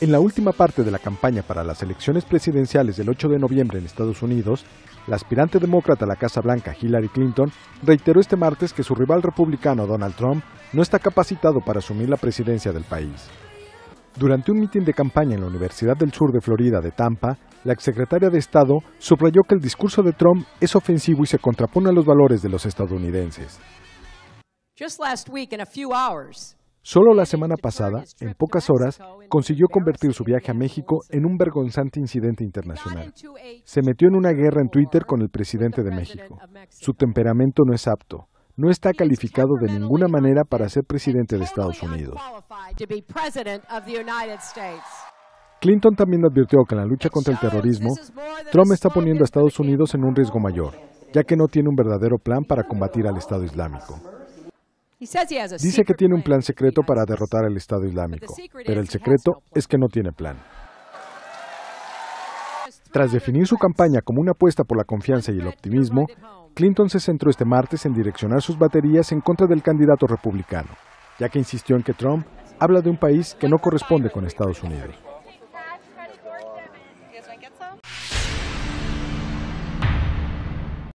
En la última parte de la campaña para las elecciones presidenciales del 8 de noviembre en Estados Unidos, la aspirante demócrata a la Casa Blanca Hillary Clinton reiteró este martes que su rival republicano Donald Trump no está capacitado para asumir la presidencia del país. Durante un mitin de campaña en la Universidad del Sur de Florida de Tampa, la exsecretaria de Estado subrayó que el discurso de Trump es ofensivo y se contrapone a los valores de los estadounidenses. Solo la semana pasada, en pocas horas, consiguió convertir su viaje a México en un vergonzante incidente internacional. Se metió en una guerra en Twitter con el presidente de México. Su temperamento no es apto. No está calificado de ninguna manera para ser presidente de Estados Unidos. Clinton también advirtió que en la lucha contra el terrorismo, Trump está poniendo a Estados Unidos en un riesgo mayor, ya que no tiene un verdadero plan para combatir al Estado Islámico. Dice que tiene un plan secreto para derrotar al Estado Islámico, pero el secreto es que no tiene plan. Tras definir su campaña como una apuesta por la confianza y el optimismo, Clinton se centró este martes en direccionar sus baterías en contra del candidato republicano, ya que insistió en que Trump habla de un país que no corresponde con Estados Unidos.